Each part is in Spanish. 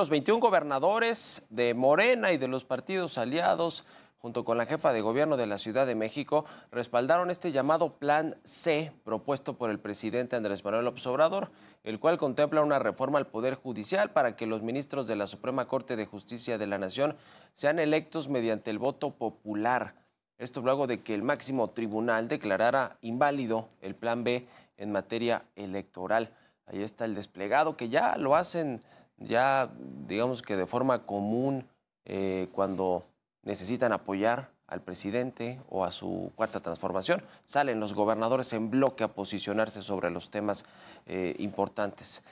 Los 21 gobernadores de Morena y de los partidos aliados, junto con la jefa de gobierno de la Ciudad de México, respaldaron este llamado Plan C propuesto por el presidente Andrés Manuel López Obrador, el cual contempla una reforma al Poder Judicial para que los ministros de la Suprema Corte de Justicia de la Nación sean electos mediante el voto popular. Esto luego de que el máximo tribunal declarara inválido el Plan B en materia electoral. Ahí está el desplegado que ya lo hacen ya digamos que de forma común eh, cuando necesitan apoyar al presidente o a su cuarta transformación. Salen los gobernadores en bloque a posicionarse sobre los temas eh, importantes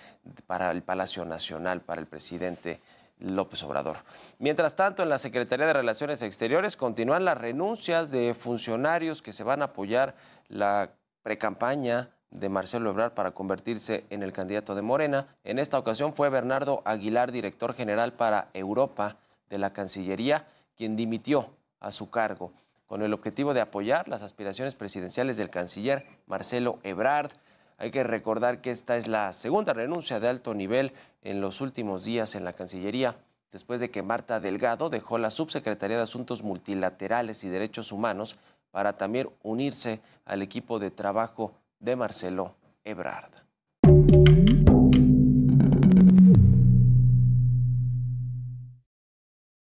para el Palacio Nacional, para el presidente López Obrador. Mientras tanto, en la Secretaría de Relaciones Exteriores continúan las renuncias de funcionarios que se van a apoyar la precampaña de Marcelo Ebrard para convertirse en el candidato de Morena. En esta ocasión fue Bernardo Aguilar, director general para Europa de la Cancillería, quien dimitió a su cargo con el objetivo de apoyar las aspiraciones presidenciales del canciller Marcelo Ebrard. Hay que recordar que esta es la segunda renuncia de alto nivel en los últimos días en la Cancillería, después de que Marta Delgado dejó la Subsecretaría de Asuntos Multilaterales y Derechos Humanos para también unirse al equipo de trabajo de Marcelo Ebrard.